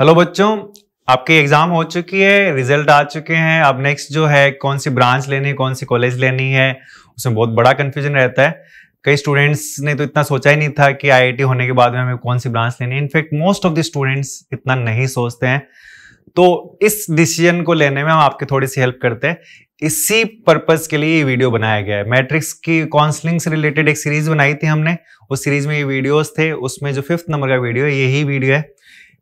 hello बच्चों आपकी exam हो चुकी है रिजल्ट आ चुके हैं अब नेक्स्ट जो है कौन सी ब्रांच लेनी है कौन सी कॉलेज लेनी है उसमें बहुत बड़ा कन्फ्यूजन रहता है कई स्टूडेंट्स ने तो इतना सोचा ही नहीं था कि आईआईटी होने के बाद में हमें कौन सी ब्रांच लेनी है in fact most of the students इतना नहीं सोचते हैं तो इस डिसीजन को लेने में हम आपकी थोड़ी सी हेल्प करते हैं इसी पर्पज के लिए ये वीडियो बनाया गया है मैट्रिक्स की काउंसलिंग से रिलेटेड एक सीरीज बनाई थी हमने उस सीरीज में ये वीडियोज थे उसमें जो फिफ्थ नंबर का वीडियो है यही वीडियो है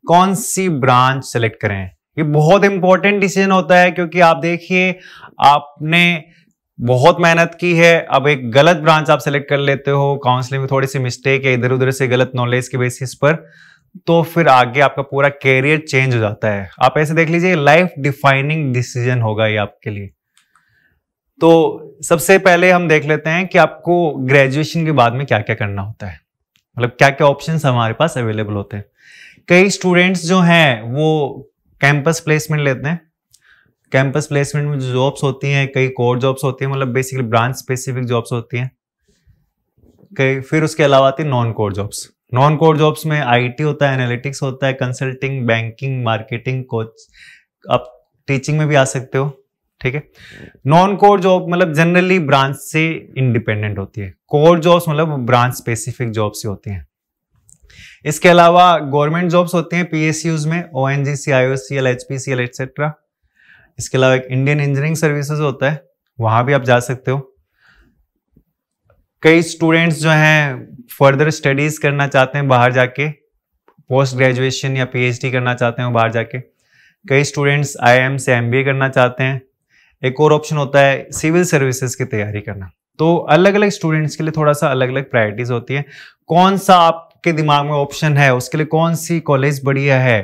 कौन सी ब्रांच सेलेक्ट करें ये बहुत इंपॉर्टेंट डिसीजन होता है क्योंकि आप देखिए आपने बहुत मेहनत की है अब एक गलत ब्रांच आप सेलेक्ट कर लेते हो काउंसलिंग में थोड़ी सी मिस्टेक है इधर उधर से गलत नॉलेज के बेसिस पर तो फिर आगे आपका पूरा कैरियर चेंज हो जाता है आप ऐसे देख लीजिए लाइफ डिफाइनिंग डिसीजन होगा ये आपके लिए तो सबसे पहले हम देख लेते हैं कि आपको ग्रेजुएशन के बाद में क्या क्या करना होता है मतलब क्या क्या ऑप्शन हमारे पास अवेलेबल होते हैं कई स्टूडेंट्स जो हैं वो कैंपस प्लेसमेंट लेते हैं कैंपस प्लेसमेंट में जॉब्स होती हैं कई कोर जॉब्स होती हैं मतलब बेसिकली ब्रांच स्पेसिफिक जॉब्स होती हैं कई फिर उसके अलावा आती है non core jobs non core jobs में आईटी होता है एनालिटिक्स होता है कंसल्टिंग बैंकिंग मार्केटिंग कोच आप टीचिंग में भी आ सकते हो ठीक है नॉन कोर जॉब मतलब जनरली ब्रांच से इंडिपेंडेंट होती है कोर जॉब्स मतलब ब्रांच स्पेसिफिक जॉब से होती हैं इसके अलावा गवर्नमेंट जॉब्स होते हैं पीएसयूज में O N G C I O C L H P C L etcetera इसके अलावा एक इंडियन इंजीनियरिंग सर्विसेज होता है वहां भी आप जा सकते हो कई स्टूडेंट्स जो हैं फर्दर स्टडीज करना चाहते हैं बाहर जाके पोस्ट ग्रेजुएशन या पीएचडी करना चाहते हैं बाहर जाके कई स्टूडेंट्स आईएम से एमबीए करना चाहते हैं एक और ऑप्शन होता है सिविल सर्विसेज की तैयारी करना तो अलग अलग स्टूडेंट्स के लिए थोड़ा सा अलग अलग प्रायोरिटीज होती है कौन सा आप आपके दिमाग में ऑप्शन है उसके लिए कौन सी कॉलेज बढ़िया है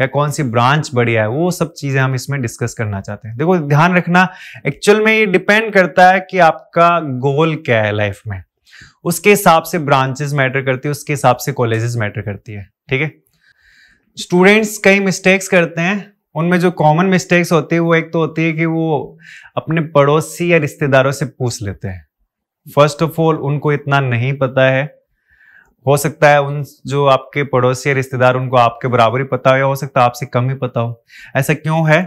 या कौन सी ब्रांच बढ़िया है वो सब चीज़ें हम इसमें डिस्कस करना चाहते हैं देखो ध्यान रखना एक्चुअल में ये डिपेंड करता है कि आपका गोल क्या है लाइफ में उसके हिसाब से ब्रांचेस मैटर करती है उसके हिसाब से कॉलेजेस मैटर करती है ठीक है स्टूडेंट्स कई मिस्टेक्स करते हैं उनमें जो कॉमन मिस्टेक्स होती है वो एक तो होती है कि वो अपने पड़ोसी या रिश्तेदारों से पूछ लेते हैं फर्स्ट ऑफ ऑल उनको इतना नहीं पता है हो सकता है उन जो आपके पड़ोसी रिश्तेदार उनको आपके बराबर ही पता हो या हो सकता है आपसे कम ही पता हो ऐसा क्यों है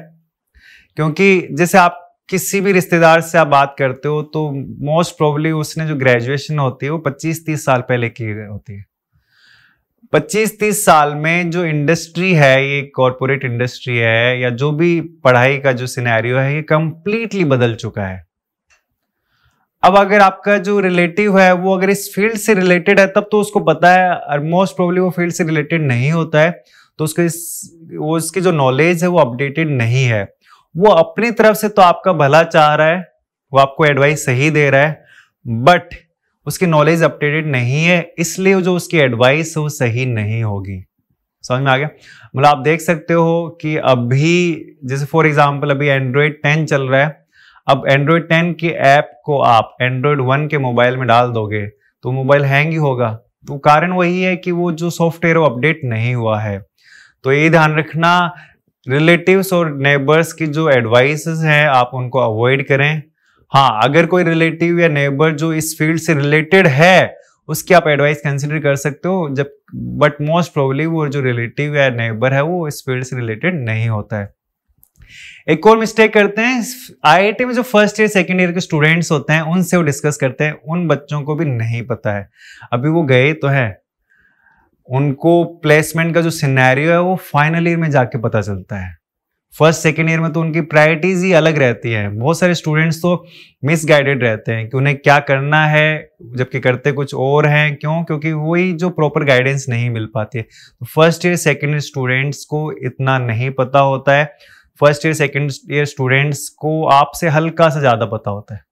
क्योंकि जैसे आप किसी भी रिश्तेदार से आप बात करते हो तो मोस्ट प्रोबली उसने जो ग्रेजुएशन होती है वो पच्चीस तीस साल पहले की होती है पच्चीस तीस साल में जो इंडस्ट्री है ये कॉरपोरेट इंडस्ट्री है या जो भी पढ़ाई का जो सिनेरियो है ये कंप्लीटली बदल चुका है अब अगर आपका जो रिलेटिव है वो अगर इस फील्ड से रिलेटेड है तब तो उसको पता है और मोस्ट प्रॉब्ली वो फील्ड से रिलेटेड नहीं होता है तो उसके इस वो उसकी जो नॉलेज है वो अपडेटेड नहीं है वो अपनी तरफ से तो आपका भला चाह रहा है वो आपको एडवाइस सही दे रहा है बट उसकी नॉलेज अपडेटेड नहीं है इसलिए जो उसकी एडवाइस है वो सही नहीं होगी समझ में आ गया मतलब आप देख सकते हो कि अभी जैसे फॉर एग्जाम्पल अभी एंड्रॉयड टेन चल रहा है अब एंड्रॉयड टेन की ऐप को आप एंड्रॉयड वन के मोबाइल में डाल दोगे तो मोबाइल हैंग ही होगा तो कारण वही है कि वो जो सॉफ्टवेयर अपडेट नहीं हुआ है तो ये ध्यान रखना रिलेटिव्स और नेबर्स की जो एडवाइसेस हैं आप उनको अवॉइड करें हाँ अगर कोई रिलेटिव या नेबर जो इस फील्ड से रिलेटेड है उसकी आप एडवाइस कंसिडर कर सकते हो जब बट मोस्ट प्रोबली वो जो रिलेटिव या नेबर है वो इस फील्ड से रिलेटेड नहीं होता है एक और मिस्टेक करते हैं आईआईटी में जो फर्स्ट ईयर सेकेंड ईयर के स्टूडेंट्स होते हैं उनसे वो डिस्कस करते हैं उन बच्चों को भी नहीं पता है अभी वो गए तो है उनको प्लेसमेंट का जो सिनेरियो है वो फाइनल ईयर में जाके पता चलता है फर्स्ट सेकेंड ईयर में तो उनकी प्रायोरिटीज ही अलग रहती है बहुत सारे स्टूडेंट्स तो मिस रहते हैं कि उन्हें क्या करना है जबकि करते कुछ और हैं क्यों क्योंकि वही जो प्रॉपर गाइडेंस नहीं मिल पाती है first year second year students को इतना नहीं पता होता है first year second year students को आपसे हल्का सा ज़्यादा पता होता है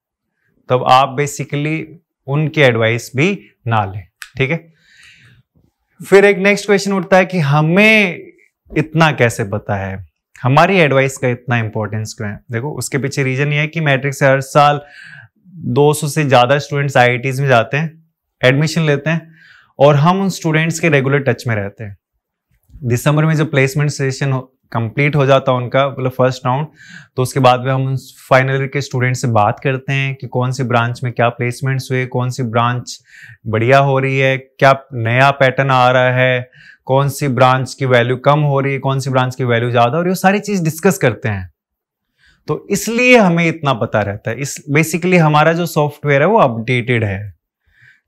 तब आप बेसिकली उनकी एडवाइस भी ना लें ठीक है फिर एक नेक्स्ट क्वेश्चन उठता है कि हमें इतना कैसे पता है हमारी एडवाइस का इतना इंपॉर्टेंस क्यों है देखो उसके पीछे रीजन ये है कि मैट्रिक से हर साल 200 से ज़्यादा स्टूडेंट्स आई में जाते हैं एडमिशन लेते हैं और हम उन स्टूडेंट्स के रेगुलर टच में रहते हैं दिसंबर में जो प्लेसमेंट सेशन कंप्लीट हो जाता उनका मतलब फर्स्ट राउंड तो उसके बाद में हम फाइनल ईयर के स्टूडेंट से बात करते हैं कि कौन सी ब्रांच में क्या प्लेसमेंट्स हुए कौन सी ब्रांच बढ़िया हो रही है क्या नया पैटर्न आ रहा है कौन सी ब्रांच की वैल्यू कम हो रही है कौन सी ब्रांच की वैल्यू ज़्यादा हो रही है सारी चीज़ डिस्कस करते हैं तो इसलिए हमें इतना पता रहता है इस बेसिकली हमारा जो सॉफ्टवेयर है वो अपडेटेड है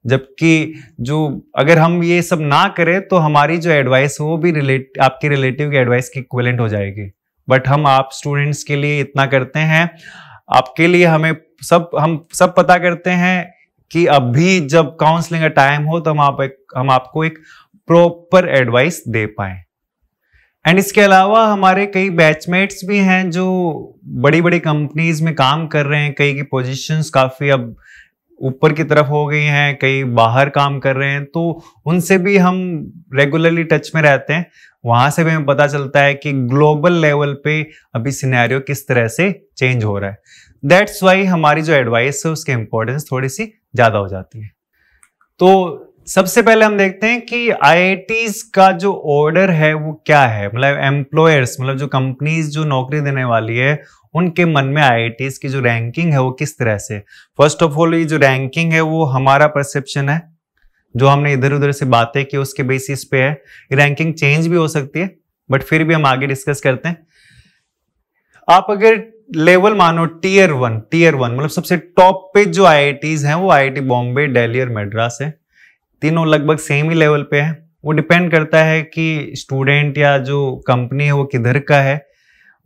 जबकि जो अगर हम ये सब ना करें तो हमारी जो एडवाइस वो भी रिलेट आपके रिलेटिव की एडवाइस की इक्वलेंट हो जाएगी बट हम आप स्टूडेंट्स के लिए इतना करते हैं आपके लिए हमें सब हम सब पता करते हैं कि अभी जब काउंसलिंग का टाइम हो तो हम आप एक हम आपको एक प्रॉपर एडवाइस दे पाए एंड इसके अलावा हमारे कई बैचमेट्स भी हैं जो बड़ी बड़ी कंपनीज में काम कर रहे हैं कई की पोजीशंस काफ़ी अब ऊपर की तरफ हो गई हैं कई बाहर काम कर रहे हैं तो उनसे भी हम रेगुलरली टच में रहते हैं वहां से भी हमें पता चलता है कि ग्लोबल लेवल पे अभी सिनेरियो किस तरह से चेंज हो रहा है दैट्स वाई हमारी जो एडवाइस है उसकी इंपॉर्टेंस थोड़ी सी ज़्यादा हो जाती है तो सबसे पहले हम देखते हैं कि आई का जो ऑर्डर है वो क्या है मतलब एम्प्लॉयर्स मतलब जो कंपनीज जो नौकरी देने वाली है उनके मन में आई की जो रैंकिंग है वो किस तरह से फर्स्ट ऑफ ऑल ये जो रैंकिंग है वो हमारा परसेप्शन है जो हमने इधर उधर से बातें की उसके बेसिस पे है रैंकिंग चेंज भी हो सकती है बट फिर भी हम आगे डिस्कस करते हैं आप अगर लेवल मानो टीयर वन टीयर वन मतलब सबसे टॉप पे जो आई हैं वो आई बॉम्बे डेली और मेड्रास है तीनों लगभग सेम ही लेवल पे है वो डिपेंड करता है कि स्टूडेंट या जो कंपनी है वो किधर का है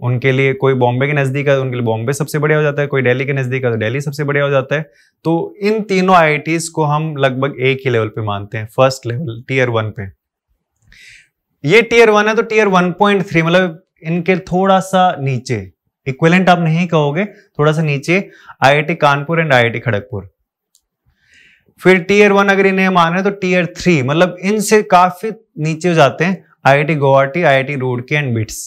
उनके लिए कोई बॉम्बे के नज़दीक है उनके लिए बॉम्बे सबसे बढ़िया हो जाता है कोई दिल्ली के नज़दीक है तो दिल्ली सबसे बढ़िया हो जाता है तो इन तीनों आई को हम लगभग एक ही लेवल पे मानते हैं फर्स्ट लेवल टीयर वन पे ये टीयर वन है तो टीयर वन पॉइंट थ्री मतलब इनके थोड़ा सा नीचे इक्वेलेंट आप नहीं कहोगे थोड़ा सा नीचे IIT Kanpur and IIT Kharagpur फिर टीयर वन अगर इन्हें मान रहे तो टीयर थ्री मतलब इनसे काफी नीचे जाते हैं I I T Guwahati I IIT Roorkee and BITS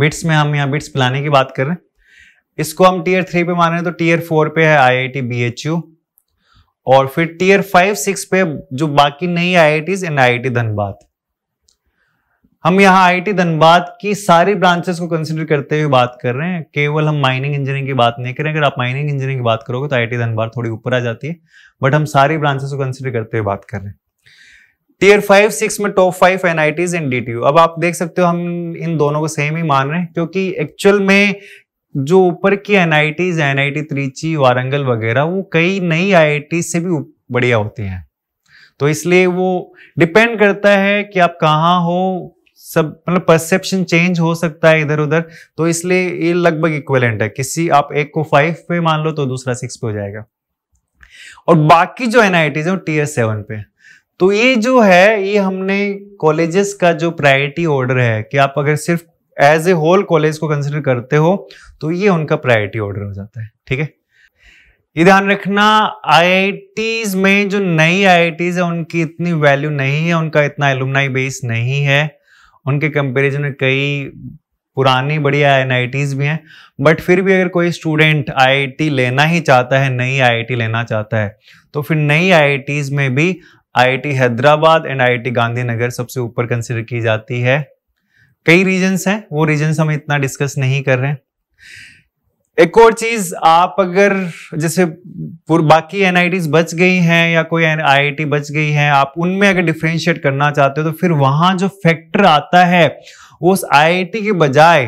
BITS में हम यहाँ बिट्स प्लानिंग की बात कर रहे हैं इसको हम टीयर थ्री पे मान रहे हैं तो टीयर फोर पे है एच यू और फिर टीयर फाइव सिक्स पे जो बाकी नई I I Ts and I I T Dhanbad हम यहाँ आईटी धनबाद की सारी ब्रांचेस को कंसिडर करते हुए बात कर रहे हैं केवल हम माइनिंग इंजीनियरिंग की बात नहीं करें अगर आप माइनिंग इंजीनियरिंग की बात करोगे तो आईटी धनबाद थोड़ी ऊपर आ जाती है बट हम सारी ब्रांचेस को कंसिडर करते हुए बात कर रहे हैं टीयर फाइव सिक्स में top five N I Ts and D अब आप देख सकते हो हम इन दोनों को सेम ही मान रहे हैं क्योंकि एक्चुअल में जो ऊपर की N I Ts N I T Trichy Warangal वगैरह वो कई नई आई से भी बढ़िया होती हैं तो इसलिए वो डिपेंड करता है कि आप कहाँ हो सब मतलब परसेप्शन चेंज हो सकता है इधर उधर तो इसलिए ये लगभग इक्वेलेंट है किसी आप एक को फाइव पे मान लो तो दूसरा सिक्स पे हो जाएगा और बाकी जो एनआईटीज है वो टीयर सेवन पे तो ये जो है ये हमने कॉलेजेस का जो प्रायोरिटी ऑर्डर है कि आप अगर सिर्फ एज ए होल कॉलेज को कंसिडर करते हो तो ये उनका प्रायोरिटी ऑर्डर हो जाता है ठीक है ये ध्यान रखना आई में जो नई आई है उनकी इतनी वैल्यू नहीं है उनका इतना एलुमनाई बेस नहीं है उनके कंपेरिजन में कई पुरानी बढ़िया एन भी हैं बट फिर भी अगर कोई स्टूडेंट आई लेना ही चाहता है नई आई लेना चाहता है तो फिर नई आई में भी I Hyderabad and I Gandhinagar सबसे ऊपर कंसिडर की जाती है कई रीजन्स हैं वो रीजन्स हम इतना डिस्कस नहीं कर रहे हैं एक और चीज आप अगर जैसे बाकी एन बच गई हैं या कोई आई बच गई है आप उनमें अगर डिफ्रेंशिएट करना चाहते हो तो फिर वहां जो फैक्टर आता है उस आई के बजाय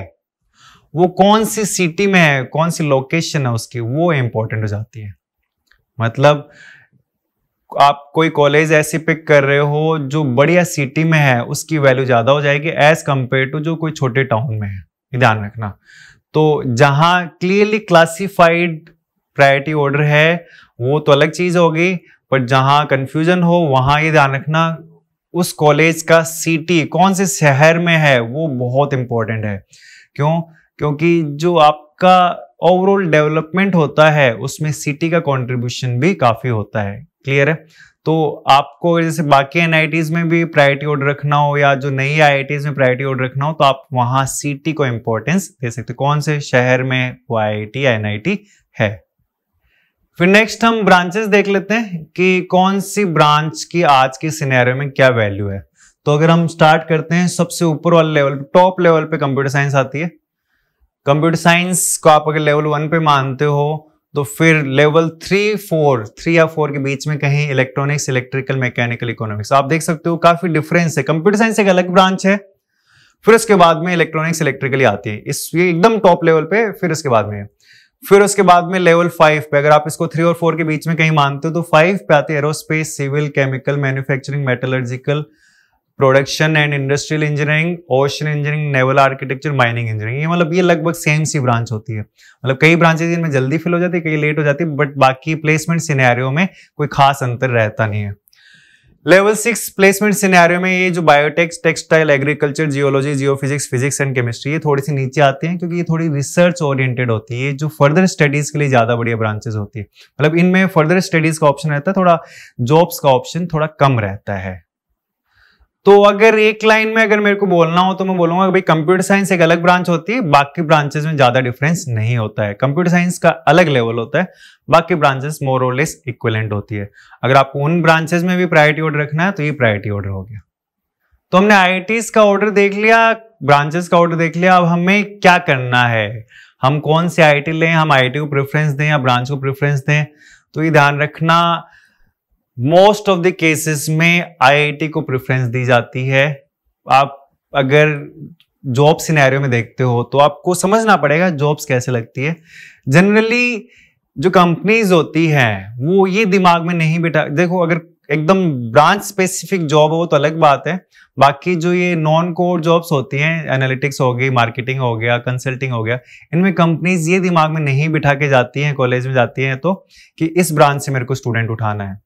वो कौन सी सिटी में है कौन सी लोकेशन है उसकी वो इंपॉर्टेंट हो जाती है मतलब आप कोई कॉलेज ऐसे पिक कर रहे हो जो बढ़िया सिटी में है उसकी वैल्यू ज्यादा हो जाएगी एज कंपेयर टू जो कोई छोटे टाउन में है ध्यान रखना तो जहां क्लियरली क्लासिफाइड प्रायोरिटी ऑर्डर है वो तो अलग चीज होगी पर जहां कंफ्यूजन हो वहां ये ध्यान रखना उस कॉलेज का सिटी कौन से शहर में है वो बहुत इंपॉर्टेंट है क्यों क्योंकि जो आपका ओवरऑल डेवलपमेंट होता है उसमें सिटी का कंट्रीब्यूशन भी काफी होता है क्लियर है तो आपको जैसे बाकी एन में भी प्रायोरिटी ऑर्डर रखना हो या जो नई आई में प्रायोरिटी ऑर्डर रखना हो तो आप वहां सिटी को इंपॉर्टेंस दे सकते हो कौन से शहर में वो आई आई है फिर नेक्स्ट हम ब्रांचेस देख लेते हैं कि कौन सी ब्रांच की आज की सिनेरियो में क्या वैल्यू है तो अगर हम स्टार्ट करते हैं सबसे ऊपर वाले लेवल टॉप लेवल पे कंप्यूटर साइंस आती है कंप्यूटर साइंस को आप अगर लेवल वन पे मानते हो तो फिर लेवल थ्री फोर थ्री या फोर के बीच में कहीं इलेक्ट्रॉनिक्स इलेक्ट्रिकल मैकेनिकल इकोनॉमिक्स आप देख सकते हो काफी डिफरेंस है कंप्यूटर साइंस एक अलग ब्रांच है फिर उसके बाद में इलेक्ट्रॉनिक्स इलेक्ट्रिकली आती है इस ये एकदम टॉप लेवल पे फिर उसके बाद में फिर उसके बाद में लेवल फाइव पे अगर आप इसको थ्री और फोर के बीच में कहीं मानते हो तो फाइव पे आते हैं aerospace civil chemical manufacturing metallurgical production and industrial engineering ocean engineering naval architecture mining engineering ये मतलब ये लगभग सेम सी ब्रांच होती है मतलब कई ब्रांचेज इनमें जल्दी फिल हो जाती है कई लेट हो जाती है बट बाकी प्लेसमेंट सिनेरियो में कोई खास अंतर रहता नहीं है लेवल सिक्स प्लेसमेंट सिनेरियो में ये जो biotechs textile agriculture geology geophysics physics and chemistry ये थोड़ी सी नीचे आते हैं क्योंकि ये थोड़ी रिसर्च ओरिएंटेड होती है जो फर्दर स्टडीज के लिए ज्यादा बढ़िया ब्रांचेस होती है मतलब इनमें फर्दर स्टडीज का ऑप्शन रहता है थोड़ा जॉब्स का ऑप्शन थोड़ा कम रहता है तो अगर एक लाइन में अगर मेरे को बोलना हो तो मैं बोलूंगा भाई कंप्यूटर साइंस एक अलग ब्रांच होती है बाकी ब्रांचेस में ज्यादा डिफरेंस नहीं होता है कंप्यूटर साइंस का अलग लेवल होता है बाकी ब्रांचेस मोर और लेस इक्वलेंट होती है अगर आपको उन ब्रांचेस में भी प्रायोरिटी ऑर्डर रखना है तो ये प्रायोरिटी ऑर्डर हो गया तो हमने आई का ऑर्डर देख लिया ब्रांचेस का ऑर्डर देख लिया अब हमें क्या करना है हम कौन से आई लें हम आई को प्रेफरेंस दें या ब्रांच को प्रेफरेंस दें तो ये ध्यान रखना मोस्ट ऑफ द केसेस में आईआईटी को प्रेफरेंस दी जाती है आप अगर जॉब सिनेरियो में देखते हो तो आपको समझना पड़ेगा जॉब्स कैसे लगती है जनरली जो कंपनीज होती हैं वो ये दिमाग में नहीं बिठा देखो अगर एकदम ब्रांच स्पेसिफिक जॉब हो तो अलग बात है बाकी जो ये नॉन कोर जॉब्स होती हैं एनालिटिक्स हो गई मार्केटिंग हो गया कंसल्टिंग हो गया इनमें कंपनीज ये दिमाग में नहीं बिठा के जाती हैं कॉलेज में जाती हैं तो कि इस ब्रांच से मेरे को स्टूडेंट उठाना है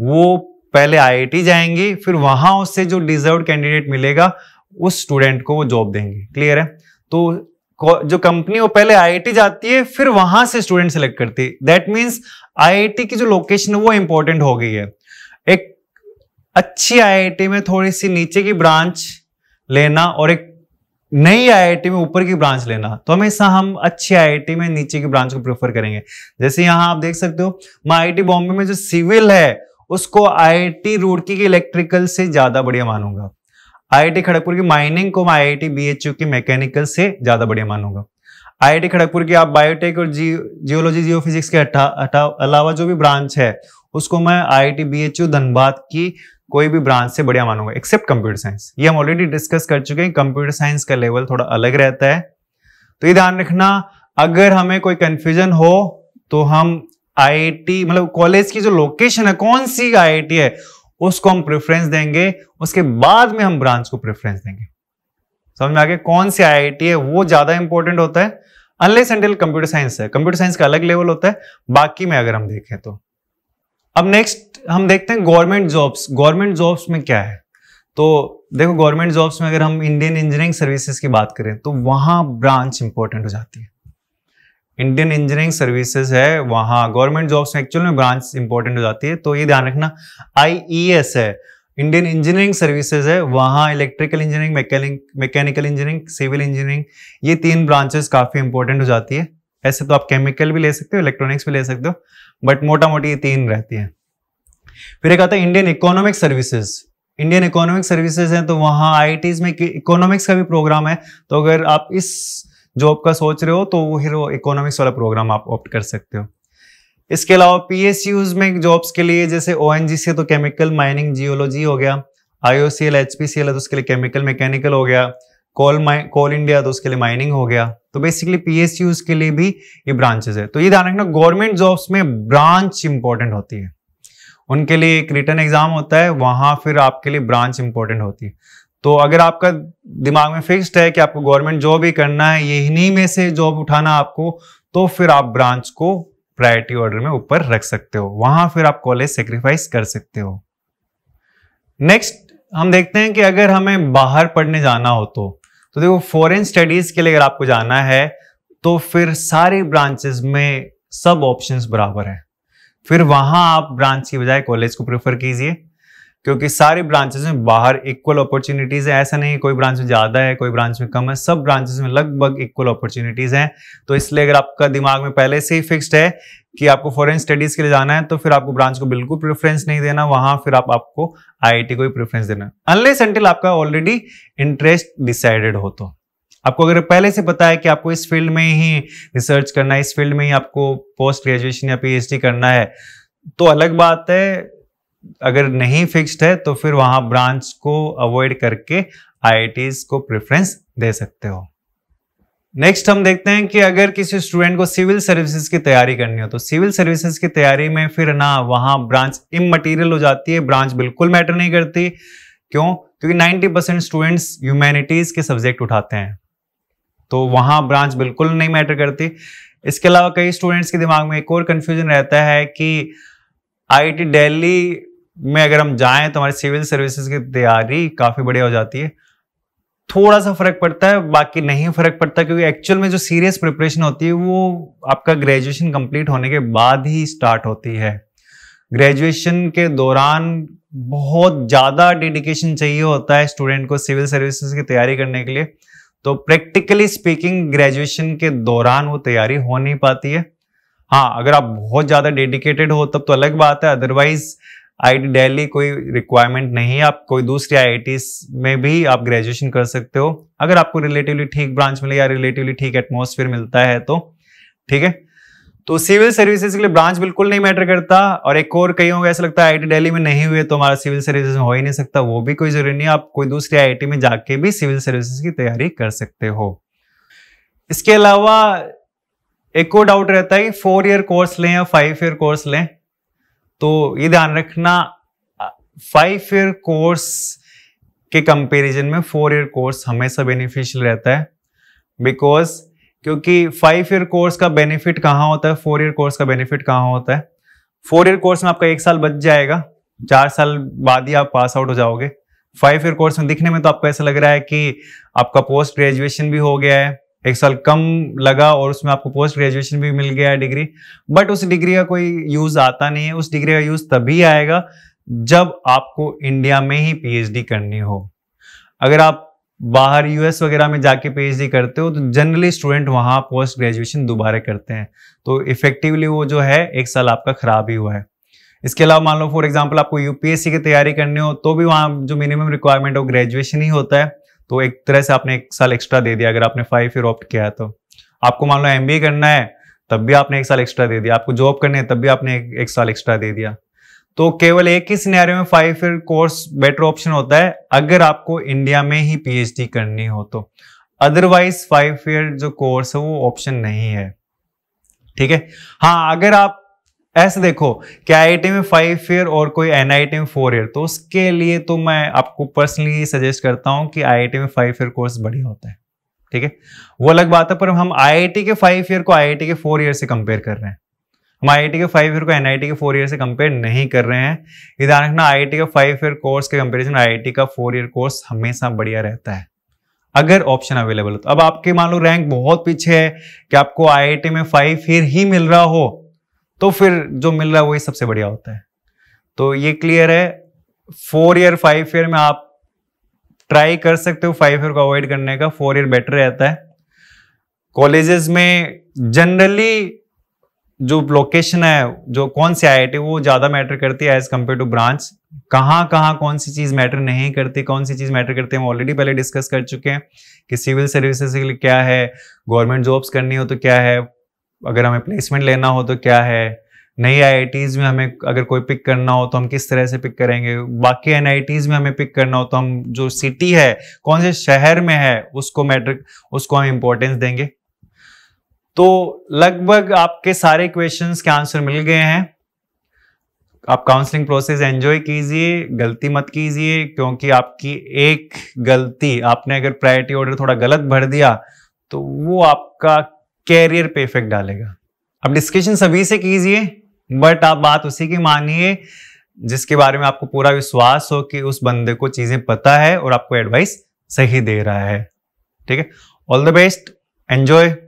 वो पहले आईआईटी जाएंगी फिर वहां उससे जो डिजर्व कैंडिडेट मिलेगा उस स्टूडेंट को वो जॉब देंगे क्लियर है तो जो कंपनी वो पहले आईआईटी जाती है फिर वहां से स्टूडेंट सेलेक्ट करती है दैट मीन्स आई की जो लोकेशन है वो इंपॉर्टेंट हो गई है एक अच्छी आई में थोड़ी सी नीचे की ब्रांच लेना और एक नई आई में ऊपर की ब्रांच लेना तो हमेशा हम अच्छी आई में नीचे की ब्रांच को प्रेफर करेंगे जैसे यहां आप देख सकते हो मैं आई बॉम्बे में जो सिविल है उसको आईआईटी रुड़की के इलेक्ट्रिकल से ज्यादा बढ़िया मानूंगा आईआईटी खड़गपुर की माइनिंग को मैं आई बीएचयू की मैकेनिकल से ज्यादा बढ़िया मानूंगा आईआईटी खड़गपुर की आप बायोटेक और जी जियोलॉजी के अलावा जो भी ब्रांच है उसको मैं आई बीएचयू धनबाद की कोई भी ब्रांच से बढ़िया मानूंगा एक्सेप्ट कंप्यूटर साइंस ये हम ऑलरेडी डिस्कस कर चुके हैं कंप्यूटर साइंस का लेवल थोड़ा अलग रहता है तो ये ध्यान रखना अगर हमें कोई कंफ्यूजन हो तो हम आईआईटी मतलब कॉलेज की जो लोकेशन है कौन सी आईआईटी है उसको हम प्रेफरेंस देंगे उसके बाद में हम ब्रांच को प्रेफरेंस देंगे समझ में आ गया कौन सी आईआईटी है वो ज्यादा इंपॉर्टेंट होता है अनलेस एंडल कंप्यूटर साइंस है कंप्यूटर साइंस का अलग लेवल होता है बाकी में अगर हम देखें तो अब नेक्स्ट हम देखते हैं गवर्नमेंट जॉब्स गवर्नमेंट जॉब्स में क्या है तो देखो गवर्नमेंट जॉब्स में अगर हम इंडियन इंजीनियरिंग सर्विसेज की बात करें तो वहां ब्रांच इंपॉर्टेंट हो जाती है इंडियन इंजीनियरिंग सर्विसेज है वहाँ गवर्नमेंट जॉब्स में एक्चुअल में ब्रांच इंपॉर्टेंट हो जाती है तो ये ध्यान रखना आई e है इंडियन इंजीनियरिंग सर्विसेज है वहाँ electrical engineering mechanical engineering civil engineering ये तीन ब्रांचेस काफ़ी इंपॉर्टेंट हो जाती है ऐसे तो आप केमिकल भी ले सकते हो इलेक्ट्रॉनिक्स भी ले सकते हो बट मोटा मोटी ये तीन रहती है फिर एक आता है Indian economic services Indian economic services हैं तो वहाँ आई में इकोनॉमिक्स का भी प्रोग्राम है तो अगर आप इस जॉब का सोच रहे हो तो वो फिर इकोनॉमिक्स वाला प्रोग्राम आप ऑप्ट कर सकते हो इसके अलावा पीएसयूज में जॉब्स के लिए जैसे ओ सी तो केमिकल माइनिंग जियोलॉजी हो गया आईओसीएल एचपीसीएल है तो उसके लिए केमिकल मैकेनिकल हो गया कोल माइन कोल इंडिया तो उसके लिए माइनिंग हो गया तो बेसिकली पीएसयूज के लिए भी ये ब्रांचेस है तो ये ध्यान रखना गवर्नमेंट जॉब्स में ब्रांच इंपॉर्टेंट होती है उनके लिए एक रिटर्न एग्जाम होता है वहां फिर आपके लिए ब्रांच इंपॉर्टेंट होती है तो अगर आपका दिमाग में फिक्स्ड है कि आपको गवर्नमेंट जॉब ही करना है ये इन्हीं में से जॉब उठाना आपको तो फिर आप ब्रांच को प्रायोरिटी ऑर्डर में ऊपर रख सकते हो वहां फिर आप कॉलेज सेक्रीफाइस कर सकते हो नेक्स्ट हम देखते हैं कि अगर हमें बाहर पढ़ने जाना हो तो तो देखो फॉरेन स्टडीज के लिए अगर आपको जाना है तो फिर सारे ब्रांचेस में सब ऑप्शंस बराबर हैं फिर वहां आप ब्रांच की बजाय कॉलेज को प्रेफर कीजिए क्योंकि सारे ब्रांचेस में बाहर इक्वल अपॉर्चुनिटीज है ऐसा नहीं कोई ब्रांच में ज्यादा है कोई ब्रांच में कम है सब ब्रांचेस में लगभग इक्वल अपॉर्चुनिटीज हैं तो इसलिए अगर आपका दिमाग में पहले से ही फिक्स्ड है कि आपको फॉरेन स्टडीज के लिए जाना है तो फिर आपको ब्रांच को बिल्कुल प्रेफरेंस नहीं देना वहां फिर आप आपको आई को ही प्रेफरेंस देना अनलेस एंटिल आपका ऑलरेडी इंटरेस्ट डिसाइडेड हो तो आपको अगर पहले से पता है कि आपको इस फील्ड में ही रिसर्च करना है इस फील्ड में ही आपको पोस्ट ग्रेजुएशन या पी करना है तो अलग बात है अगर नहीं फिक्स्ड है तो फिर वहां ब्रांच को अवॉइड करके आई को प्रेफरेंस दे सकते हो नेक्स्ट हम देखते हैं कि अगर किसी स्टूडेंट को सिविल सर्विसेज की तैयारी करनी हो तो सिविल सर्विसेज की तैयारी में फिर ना वहां ब्रांच इमटीरियल हो जाती है ब्रांच बिल्कुल मैटर नहीं करती क्यों क्योंकि 90 परसेंट स्टूडेंट्स ह्यूमैनिटीज के सब्जेक्ट उठाते हैं तो वहां ब्रांच बिल्कुल नहीं मैटर करती इसके अलावा कई स्टूडेंट्स के दिमाग में एक और कंफ्यूजन रहता है कि आई आई में अगर हम जाएं तो हमारी सिविल सर्विसेज की तैयारी काफ़ी बढ़िया हो जाती है थोड़ा सा फर्क पड़ता है बाकी नहीं फर्क पड़ता क्योंकि एक्चुअल में जो सीरियस प्रिपरेशन होती है वो आपका ग्रेजुएशन कंप्लीट होने के बाद ही स्टार्ट होती है ग्रेजुएशन के दौरान बहुत ज़्यादा डेडिकेशन चाहिए होता है स्टूडेंट को सिविल सर्विसेज की तैयारी करने के लिए तो प्रैक्टिकली स्पीकिंग ग्रेजुएशन के दौरान वो तैयारी हो नहीं पाती है हाँ अगर आप बहुत ज़्यादा डेडिकेटेड हो तब तो अलग बात है अदरवाइज आई दिल्ली कोई रिक्वायरमेंट नहीं है आप कोई दूसरी आई में भी आप ग्रेजुएशन कर सकते हो अगर आपको रिलेटिवली ठीक ब्रांच मिले या रिलेटिवली ठीक एटमोसफियर मिलता है तो ठीक है तो सिविल सर्विसेज के लिए ब्रांच बिल्कुल नहीं मैटर करता और एक और कई होंगे ऐसा लगता है आईटी दिल्ली में नहीं हुए तो हमारा सिविल सर्विसेज में हो ही नहीं सकता वो भी कोई जरूरी नहीं आप कोई दूसरी टी में जाके भी सिविल सर्विसेज की तैयारी कर सकते हो इसके अलावा एक और डाउट रहता है कि फोर ईयर कोर्स लें या फाइव ईयर कोर्स लें तो ये ध्यान रखना फाइव ईयर कोर्स के कंपैरिजन में फोर ईयर कोर्स हमेशा बेनिफिशियल रहता है बिकॉज क्योंकि फाइव ईयर कोर्स का बेनिफिट कहाँ होता है फोर ईयर कोर्स का बेनिफिट कहाँ होता है फोर ईयर कोर्स में आपका एक साल बच जाएगा चार साल बाद ही आप पास आउट हो जाओगे फाइव ईयर कोर्स में दिखने में तो आपको ऐसा लग रहा है कि आपका पोस्ट ग्रेजुएशन भी हो गया है एक साल कम लगा और उसमें आपको पोस्ट ग्रेजुएशन भी मिल गया है डिग्री बट उस डिग्री का कोई यूज आता नहीं है उस डिग्री का यूज तभी आएगा जब आपको इंडिया में ही पीएचडी करनी हो अगर आप बाहर यूएस वगैरह में जाके पीएचडी करते हो तो जनरली स्टूडेंट वहां पोस्ट ग्रेजुएशन दोबारा करते हैं तो इफेक्टिवली वो जो है एक साल आपका खराब ही हुआ है इसके अलावा मान लो फॉर एग्जाम्पल आपको यूपीएससी की तैयारी करनी हो तो भी वहाँ जो मिनिमम रिक्वायरमेंट है ग्रेजुएशन ही होता है तो एक तरह से आपने एक साल एक्स्ट्रा दे दिया अगर आपने फाइव ईयर ऑप्ट किया है तो आपको मान लो एम करना है तब भी आपने एक साल एक्स्ट्रा दे दिया आपको जॉब करनी है तब भी आपने एक, साल एक्स्ट्रा दे दिया तो केवल एक ही सिनेरियो में five year course better option होता है अगर आपको इंडिया में ही पीएचडी करनी हो तो अदरवाइज फाइव ईयर जो कोर्स है वो ऑप्शन नहीं है ठीक है हाँ अगर आप ऐसे देखो क्या आई में फाइव ईयर और कोई एन में फोर ईयर तो उसके लिए तो मैं आपको पर्सनली सजेस्ट करता हूँ कि आई में फाइव ईयर कोर्स बढ़िया होता है ठीक है वो अलग बात है पर हम आई के फाइव ईयर को आई के फोर ईयर से कंपेयर कर रहे हैं हम आई के फाइव ईयर को एन के फोर ईयर से कंपेयर नहीं कर रहे हैं ये ध्यान रखना आई का फाइव ईयर कोर्स के कंपेरिजन आई का फोर ईयर कोर्स हमेशा बढ़िया रहता है अगर ऑप्शन अवेलेबल हो तो अब आपके मान लो रैंक बहुत पीछे है कि आपको आई में फाइव ईयर ही मिल रहा हो तो फिर जो मिल रहा है वही सबसे बढ़िया होता है तो ये क्लियर है फोर ईयर फाइव ईयर में आप ट्राई कर सकते हो फाइव ईयर को अवॉइड करने का फोर ईयर बेटर रहता है कॉलेजेस में जनरली जो लोकेशन है जो कौन सी आई वो ज़्यादा मैटर करती है एज कम्पेयर टू ब्रांच कहाँ कहाँ कौन सी चीज़ मैटर नहीं करती कौन सी चीज़ मैटर करती है हम ऑलरेडी पहले डिस्कस कर चुके हैं कि सिविल सर्विसेज के लिए क्या है गवर्नमेंट जॉब्स करनी हो तो क्या है अगर हमें प्लेसमेंट लेना हो तो क्या है नई आई में हमें अगर कोई पिक करना हो तो हम किस तरह से पिक करेंगे बाकी एन में हमें पिक करना हो तो हम जो सिटी है कौन से शहर में है उसको मैटर उसको हम इम्पोर्टेंस देंगे तो लगभग आपके सारे क्वेश्चंस के आंसर मिल गए हैं आप काउंसलिंग प्रोसेस एंजॉय कीजिए गलती मत कीजिए क्योंकि आपकी एक गलती आपने अगर प्रायोरिटी ऑर्डर थोड़ा गलत भर दिया तो वो आपका कैरियर पे इफेक्ट डालेगा अब डिस्कशन सभी से कीजिए बट आप बात उसी की मानिए जिसके बारे में आपको पूरा विश्वास हो कि उस बंदे को चीजें पता है और आपको एडवाइस सही दे रहा है ठीक है ऑल द बेस्ट एंजॉय